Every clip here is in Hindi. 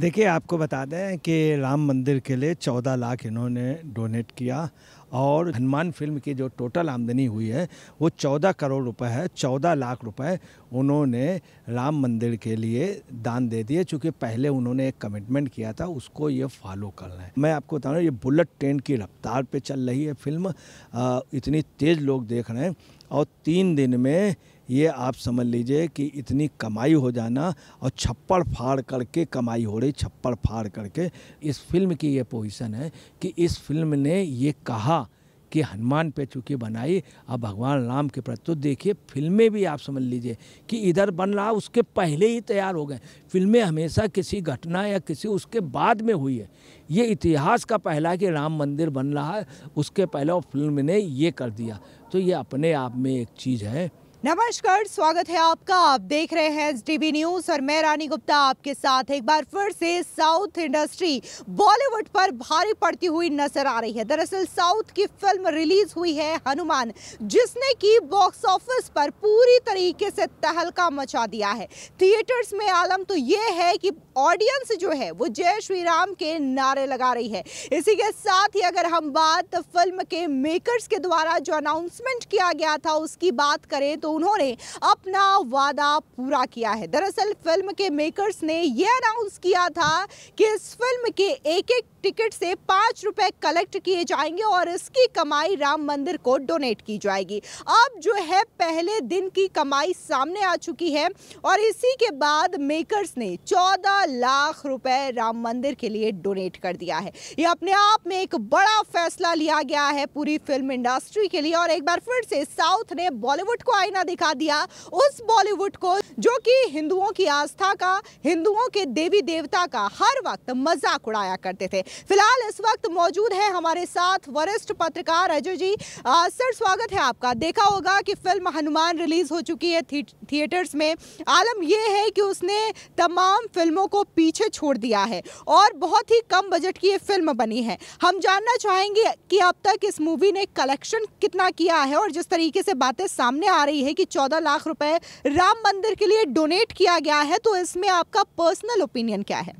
देखिए आपको बता दें कि राम मंदिर के लिए चौदह लाख इन्होंने डोनेट किया और हनुमान फिल्म की जो टोटल आमदनी हुई है वो चौदह करोड़ रुपए है चौदह लाख रुपए उन्होंने राम मंदिर के लिए दान दे दिए चूँकि पहले उन्होंने एक कमिटमेंट किया था उसको ये फॉलो करना है मैं आपको बता रहा हूँ ये बुलेट ट्रेन की रफ्तार पे चल रही है फिल्म आ, इतनी तेज़ लोग देख रहे हैं और तीन दिन में ये आप समझ लीजिए कि इतनी कमाई हो जाना और छप्पड़ फाड़ करके कमाई हो रही छप्पड़ फाड़ करके इस फिल्म की ये पोजीशन है कि इस फिल्म ने ये कहा कि हनुमान पे चुकी बनाई अब भगवान राम के प्रति तो देखिए फिल्में भी आप समझ लीजिए कि इधर बन रहा उसके पहले ही तैयार हो गए फिल्में हमेशा किसी घटना या किसी उसके बाद में हुई है ये इतिहास का पहला कि राम मंदिर बन रहा है उसके पहले फिल्म ने ये कर दिया तो ये अपने आप में एक चीज़ है नमस्कार स्वागत है आपका आप देख रहे हैं एच टीवी न्यूज और मैं रानी गुप्ता आपके साथ एक बार फिर से साउथ इंडस्ट्री बॉलीवुड पर भारी पड़ती हुई नजर आ रही है दरअसल साउथ की फिल्म रिलीज हुई है हनुमान जिसने की बॉक्स ऑफिस पर पूरी तरीके से तहलका मचा दिया है थिएटर्स में आलम तो ये है कि ऑडियंस जो है वो जय श्री राम के नारे लगा रही है इसी के साथ ही अगर हम बात फिल्म के मेकर्स के द्वारा जो अनाउंसमेंट किया गया था उसकी बात करें तो उन्होंने अपना वादा पूरा किया है दरअसल फिल्म के मेकर्स ने यह अनाउंस किया था कि इस फिल्म के एक एक टिकट से पाँच रुपए कलेक्ट किए जाएंगे और इसकी कमाई राम मंदिर को डोनेट की जाएगी अब जो है पहले दिन की कमाई सामने आ चुकी है और इसी के बाद मेकर्स ने 14 लाख रुपए राम मंदिर के लिए डोनेट कर दिया है ये अपने आप में एक बड़ा फैसला लिया गया है पूरी फिल्म इंडस्ट्री के लिए और एक बार फिर से साउथ ने बॉलीवुड को आईना दिखा दिया उस बॉलीवुड को जो कि हिंदुओं की आस्था का हिंदुओं के देवी देवता का हर वक्त मजाक उड़ाया करते थे फिलहाल इस वक्त मौजूद है हमारे साथ वरिष्ठ पत्रकार अजय जी आ, सर स्वागत है आपका देखा होगा कि फिल्म हनुमान रिलीज हो चुकी है थी, थिएटर्स में आलम यह है कि उसने तमाम फिल्मों को पीछे छोड़ दिया है और बहुत ही कम बजट की ये फिल्म बनी है हम जानना चाहेंगे कि अब तक इस मूवी ने कलेक्शन कितना किया है और जिस तरीके से बातें सामने आ रही है यानी कि चौदह लाख रुपए राम मंदिर के लिए डोनेट किया गया है तो इसमें आपका पर्सनल ओपिनियन क्या है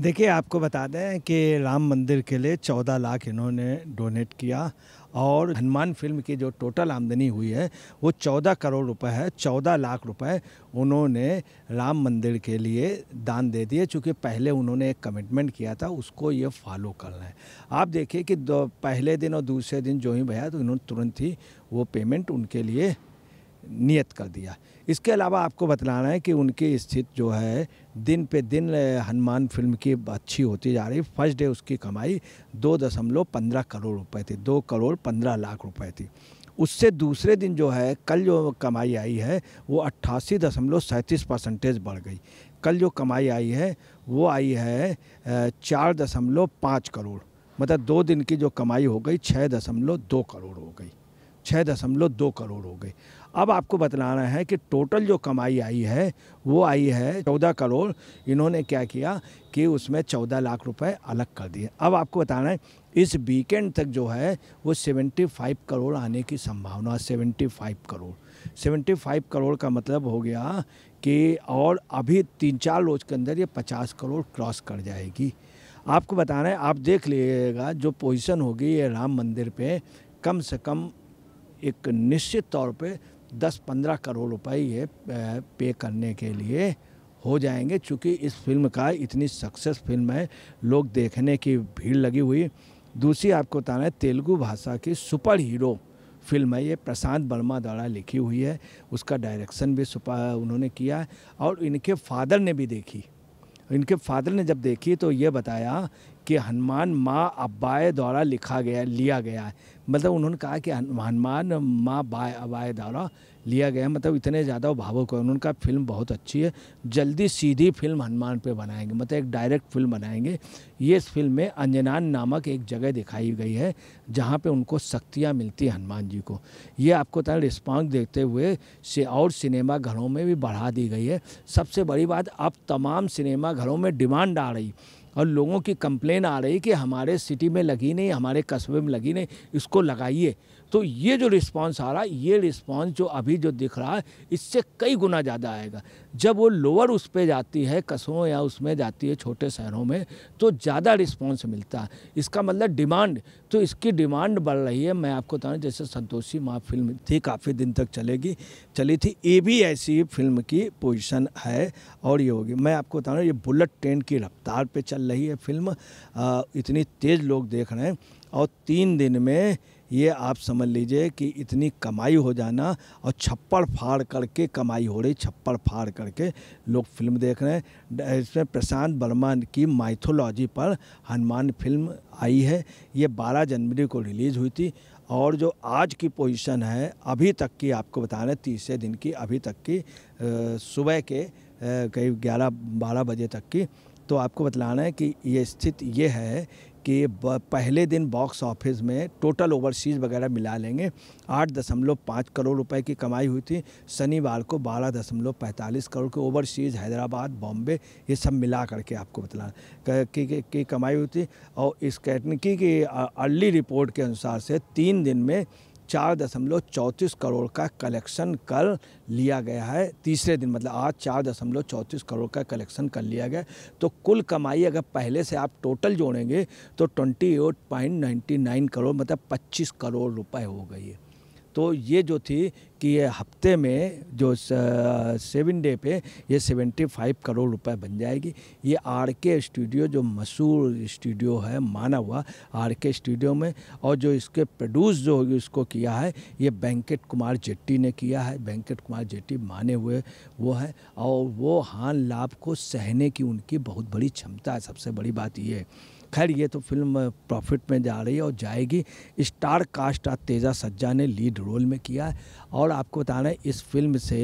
देखिए आपको बता दें कि राम मंदिर के लिए चौदह लाख इन्होंने डोनेट किया और हनुमान फिल्म की जो टोटल आमदनी हुई है वो चौदह करोड़ रुपए है चौदह लाख रुपए उन्होंने राम मंदिर के लिए दान दे दिए चूँकि पहले उन्होंने एक कमिटमेंट किया था उसको ये फॉलो कर रहे हैं आप देखिए कि दो पहले दिन और दूसरे दिन जो ही भैया तो उन्होंने तुरंत ही वो पेमेंट उनके लिए नियत कर दिया इसके अलावा आपको बतलाना है कि उनकी स्थिति जो है दिन पे दिन हनुमान फिल्म की अच्छी होती जा रही फर्स्ट डे उसकी कमाई दो दशमलव पंद्रह करोड़ रुपए थी दो करोड़ पंद्रह लाख रुपए थी उससे दूसरे दिन जो है कल जो कमाई आई है वो अट्ठासी दशमलव सैंतीस परसेंटेज बढ़ गई कल जो कमाई आई है वो आई है चार दशमलव पाँच करोड़ मतलब दो दिन की जो कमाई हो गई छः दशमलव दो करोड़ हो गई छः दशमलव दो करोड़ हो गई अब आपको बतलाना है कि टोटल जो कमाई आई है वो आई है चौदह करोड़ इन्होंने क्या किया कि उसमें चौदह लाख रुपए अलग कर दिए अब आपको बताना है इस वीकेंड तक जो है वो सेवेंटी फाइव करोड़ आने की संभावना seventy five crore seventy five crore का मतलब हो गया कि और अभी तीन चार रोज के अंदर ये पचास करोड़ क्रॉस कर जाएगी आपको बताना है आप देख लीजिएगा जो पोजिशन होगी ये राम मंदिर पर कम से कम एक निश्चित तौर पे 10-15 करोड़ रुपए ये पे करने के लिए हो जाएंगे चूँकि इस फिल्म का इतनी सक्सेस फिल्म है लोग देखने की भीड़ लगी हुई दूसरी आपको बताना है तेलुगु भाषा की सुपर हीरो फिल्म है ये प्रशांत वर्मा द्वारा लिखी हुई है उसका डायरेक्शन भी सुपर उन्होंने किया है और इनके फादर ने भी देखी इनके फादर ने जब देखी तो ये बताया कि हनुमान माँ अब्बाए द्वारा लिखा गया लिया गया है मतलब उन्होंने कहा कि हनुमान माँ बाय अबाए द्वारा लिया गया मतलब इतने ज़्यादा भावुक है उन्होंने कहा फिल्म बहुत अच्छी है जल्दी सीधी फिल्म हनुमान पे बनाएंगे मतलब एक डायरेक्ट फिल्म बनाएंगे ये इस फिल्म में अंजनान नामक एक जगह दिखाई गई है जहाँ पे उनको शक्तियाँ मिलती हैं हनुमान जी को ये आपको तरह रिस्पॉन्स देखते हुए से और सिनेमा घरों में भी बढ़ा दी गई है सबसे बड़ी बात अब तमाम सिनेमा घरों में डिमांड आ रही और लोगों की कंप्लेन आ रही कि हमारे सिटी में लगी नहीं हमारे कस्बे में लगी नहीं इसको लगाइए तो ये जो रिस्पांस आ रहा है ये रिस्पांस जो अभी जो दिख रहा है इससे कई गुना ज़्यादा आएगा जब वो लोअर उस पर जाती है कस्बों या उसमें जाती है छोटे शहरों में तो ज़्यादा रिस्पांस मिलता है इसका मतलब डिमांड तो इसकी डिमांड बढ़ रही है मैं आपको बता रहा जैसे संतोषी माँ फिल्म थी काफ़ी दिन तक चलेगी चली थी ये भी ऐसी फिल्म की पोजिशन है और ये होगी मैं आपको बता रहा ये बुलेट ट्रेन की रफ्तार पर चल रही है फिल्म इतनी तेज़ लोग देख रहे हैं और तीन दिन में ये आप समझ लीजिए कि इतनी कमाई हो जाना और छप्पड़ फाड़ करके कमाई हो रही छप्पड़ फाड़ करके लोग फिल्म देख रहे हैं इसमें प्रशांत वर्मा की माइथोलॉजी पर हनुमान फिल्म आई है ये 12 जनवरी को रिलीज़ हुई थी और जो आज की पोजीशन है अभी तक की आपको बता रहे हैं तीसरे दिन की अभी तक की सुबह के करीब ग्यारह बारह बजे तक की तो आपको बतलाना है कि ये स्थिति ये है कि पहले दिन बॉक्स ऑफिस में टोटल ओवरसीज़ वगैरह मिला लेंगे आठ दशमलव पाँच करोड़ रुपए की कमाई हुई थी शनिवार को बारह दशमलव पैंतालीस करोड़ के ओवरसीज़ हैदराबाद बॉम्बे ये सब मिला करके आपको बतला की कमाई हुई थी और इस कैटनिकी की अर्ली रिपोर्ट के अनुसार से तीन दिन में चार दशमलव चौंतीस करोड़ का कलेक्शन कर लिया गया है तीसरे दिन मतलब आज चार दशमलव चौंतीस करोड़ का कलेक्शन कर लिया गया तो कुल कमाई अगर पहले से आप टोटल जोड़ेंगे तो twenty eight point ninety nine crore मतलब पच्चीस करोड़ रुपए हो गई है तो ये जो थी कि ये हफ्ते में जो सेवन डे पे ये सेवेंटी फाइव करोड़ रुपए बन जाएगी ये आर के स्टूडियो जो मशहूर स्टूडियो है माना हुआ आर के स्टूडियो में और जो इसके प्रोड्यूस जो होगी उसको किया है ये वेंकट कुमार जेट्टी ने किया है वेंकट कुमार जेट्टी माने हुए वो है और वो हान लाभ को सहने की उनकी बहुत बड़ी क्षमता है सबसे बड़ी बात ये है खैर ये तो फिल्म प्रॉफिट में जा रही है और जाएगी स्टार कास्ट आज तेजा सज्जा ने लीड रोल में किया है और आपको बताना है इस फिल्म से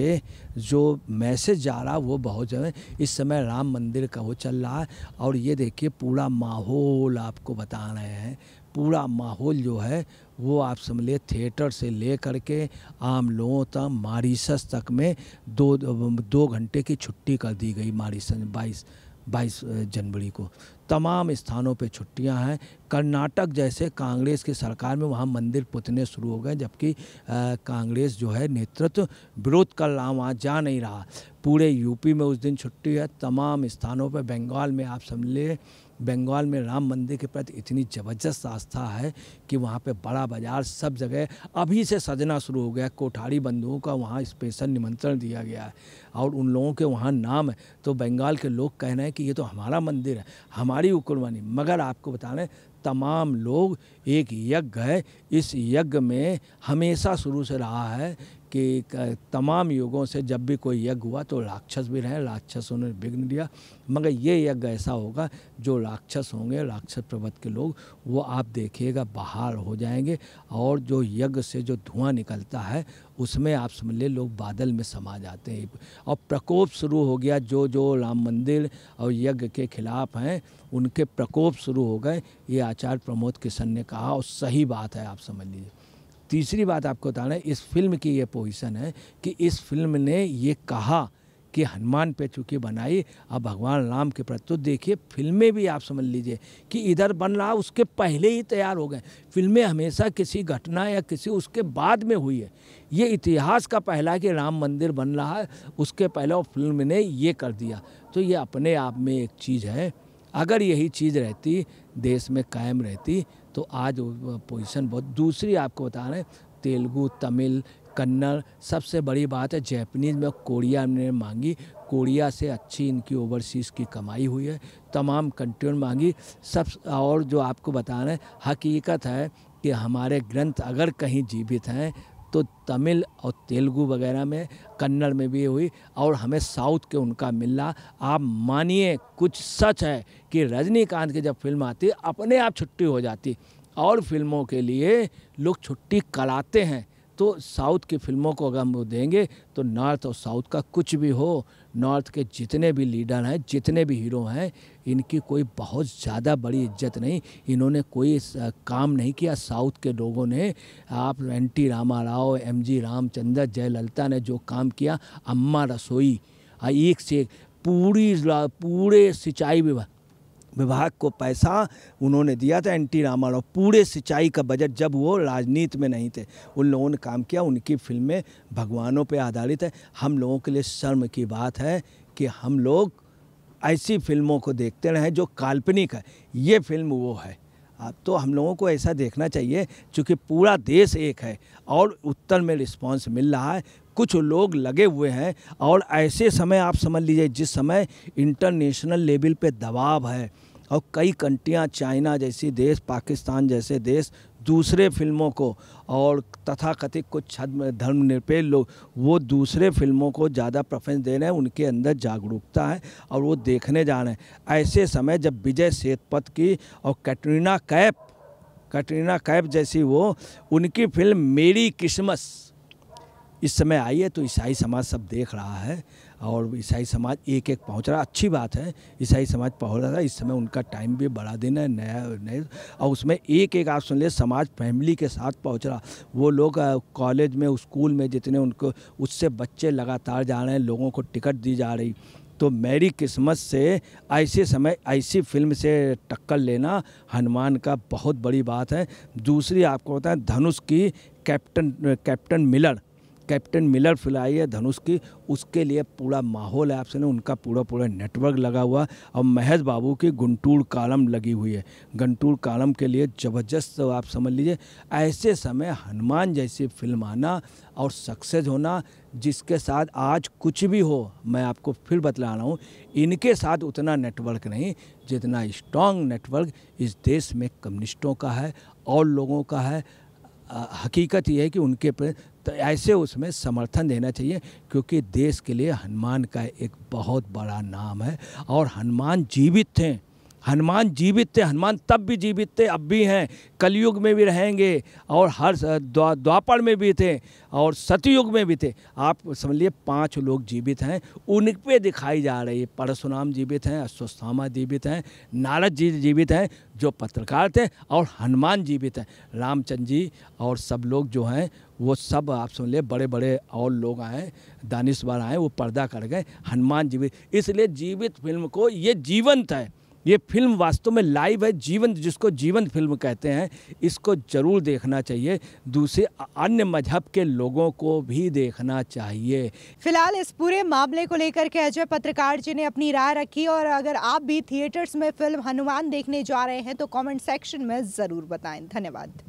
जो मैसेज जा रहा वो बहुत जो इस समय राम मंदिर का वो चल रहा है और ये देखिए पूरा माहौल आपको बता रहे हैं पूरा माहौल जो है वो आप समझ लिए थिएटर से ले कर के आम लोगों तक मारीसस तक में दो दो घंटे की छुट्टी कर दी गई मारिसस बाईस बाईस जनवरी को तमाम स्थानों पे छुट्टियां हैं कर्नाटक जैसे कांग्रेस की सरकार में वहाँ मंदिर पुतने शुरू हो गए जबकि कांग्रेस जो है नेतृत्व विरोध कर रहा वहाँ जा नहीं रहा पूरे यूपी में उस दिन छुट्टी है तमाम स्थानों पर बंगाल में आप समझ बंगाल में राम मंदिर के प्रति इतनी ज़बरदस्त आस्था है कि वहाँ पे बड़ा बाज़ार सब जगह अभी से सजना शुरू हो गया कोठारी बंधुओं का वहाँ स्पेशल निमंत्रण दिया गया है और उन लोगों के वहाँ नाम है तो बंगाल के लोग कह रहे हैं कि ये तो हमारा मंदिर है हमारा हमारी वो कुर्बानी मगर आपको बता रहे तमाम लोग एक यज्ञ है इस यज्ञ में हमेशा शुरू से रहा है कि तमाम युगों से जब भी कोई यज्ञ हुआ तो राक्षस भी रहे राक्षसों ने विघ्न दिया मगर ये यज्ञ ऐसा होगा जो राक्षस होंगे राक्षस पर्वत के लोग वो आप देखिएगा बाहर हो जाएंगे और जो यज्ञ से जो धुआं निकलता है उसमें आप समझ ले लोग बादल में समा जाते हैं और प्रकोप शुरू हो गया जो जो राम मंदिर और यज्ञ के खिलाफ हैं उनके प्रकोप शुरू हो गए ये आचार्य प्रमोद किशन ने कहा कहा और सही बात है आप समझ लीजिए तीसरी बात आपको बता रहे इस फिल्म की ये पोजीशन है कि इस फिल्म ने ये कहा कि हनुमान पे चूँकि बनाई अब भगवान राम के प्रति तो देखिए फिल्में भी आप समझ लीजिए कि इधर बन रहा उसके पहले ही तैयार हो गए फिल्में हमेशा किसी घटना या किसी उसके बाद में हुई है ये इतिहास का पहला कि राम मंदिर बन रहा है उसके पहले वो फिल्म ने ये कर दिया तो ये अपने आप में एक चीज़ है अगर यही चीज़ रहती देश में कायम रहती तो आज पोजीशन बहुत दूसरी आपको बता रहे हैं तेलुगु तमिल कन्नड़ सबसे बड़ी बात है जैपनीज़ में कोरिया ने मांगी कोरिया से अच्छी इनकी ओवरसीज़ की कमाई हुई है तमाम कंट्रियों मांगी सब और जो आपको बता रहे हैं हकीकत है कि हमारे ग्रंथ अगर कहीं जीवित हैं तो तमिल और तेलुगु वगैरह में कन्नड़ में भी हुई और हमें साउथ के उनका मिलना आप मानिए कुछ सच है कि रजनीकांत की जब फिल्म आती अपने आप छुट्टी हो जाती और फिल्मों के लिए लोग छुट्टी कराते हैं तो साउथ की फिल्मों को अगर हम देंगे तो नॉर्थ और साउथ का कुछ भी हो नॉर्थ के जितने भी लीडर हैं जितने भी हीरो हैं इनकी कोई बहुत ज़्यादा बड़ी इज्जत नहीं इन्होंने कोई काम नहीं किया साउथ के लोगों ने आप N T Rama Rao M G Ramachandra Jayalalithaa ने जो काम किया अम्मा रसोई एक से एक पूरी पूरे सिंचाई विभाग विभाग को पैसा उन्होंने दिया था एन टी रामा राव पूरे सिंचाई का बजट जब वो राजनीति में नहीं थे उन लोगों ने काम किया उनकी फिल्में भगवानों पे आधारित है हम लोगों के लिए शर्म की बात है कि हम लोग ऐसी फिल्मों को देखते रहें जो काल्पनिक है ये फिल्म वो है आप तो हम लोगों को ऐसा देखना चाहिए चूँकि पूरा देश एक है और उत्तर में रिस्पॉन्स मिल रहा है कुछ लोग लगे हुए हैं और ऐसे समय आप समझ लीजिए जिस समय इंटरनेशनल लेवल पे दबाव है और कई कंट्रियाँ चाइना जैसी देश पाकिस्तान जैसे देश दूसरे फिल्मों को और तथाकथित कुछ धर्मनिरपेक्ष लोग वो दूसरे फिल्मों को ज़्यादा प्रेफरेंस दे रहे हैं उनके अंदर जागरूकता है और वो देखने जा रहे हैं ऐसे समय जब विजय सेतपथ की और कैटरीना कैप कैटरीना कैप जैसी वो उनकी फिल्म मेरी किस्मस इस समय आई है तो ईसाई समाज सब देख रहा है और ईसाई समाज एक एक पहुंच रहा अच्छी बात है ईसाई समाज पहुंच रहा था इस समय उनका टाइम भी बड़ा दिन है नया नया और उसमें एक एक आप सुन ले समाज फैमिली के साथ पहुंच रहा वो लोग कॉलेज में स्कूल में जितने उनको उससे बच्चे लगातार जा रहे हैं लोगों को टिकट दी जा रही तो मेरी किस्मत से ऐसे समय ऐसी फिल्म से टक्कर लेना हनुमान का बहुत बड़ी बात है दूसरी आपको बताएं धनुष की captain captain miller captain miller फैलाई है धनुष की उसके लिए पूरा माहौल है आपसे ना उनका पूरा पूरा नेटवर्क लगा हुआ और महेश बाबू की गुंटूर कालम लगी हुई है गंटूर कालम के लिए ज़बरदस्त तो आप समझ लीजिए ऐसे समय हनुमान जैसी फिल्म आना और सक्सेस होना जिसके साथ आज कुछ भी हो मैं आपको फिर बतला रहा हूँ इनके साथ उतना नेटवर्क नहीं जितना स्ट्रॉन्ग नेटवर्क इस देश में कम्युनिस्टों का है और लोगों का है आ, हकीकत यह है कि उनके पे तो ऐसे उसमें समर्थन देना चाहिए क्योंकि देश के लिए हनुमान का एक बहुत बड़ा नाम है और हनुमान जीवित थे हनुमान जीवित थे हनुमान तब भी जीवित थे अब भी हैं कलयुग में भी रहेंगे और हर द्वा, द्वापर में भी थे और सतयुग में भी थे आप लिए पांच लोग जीवित हैं उन पे दिखाई जा रही है परशुराम जीवित हैं अश्वस्थामा जीवित हैं नारद जी जीवित हैं जो पत्रकार थे और हनुमान जीवित हैं रामचंद्र जी और सब लोग जो हैं वो सब आप सुन ले बड़े बड़े और लोग आए दानिशवर आए वो पर्दा कर गए हनुमान जीवित इसलिए जीवित फिल्म को ये जीवंत है ये फिल्म वास्तव में लाइव है जीवंत जिसको जीवंत फिल्म कहते हैं इसको ज़रूर देखना चाहिए दूसरे अन्य मजहब के लोगों को भी देखना चाहिए फिलहाल इस पूरे मामले को लेकर के अजय पत्रकार जी ने अपनी राय रखी और अगर आप भी थिएटर्स में फिल्म हनुमान देखने जा रहे हैं तो कमेंट सेक्शन में ज़रूर बताएं धन्यवाद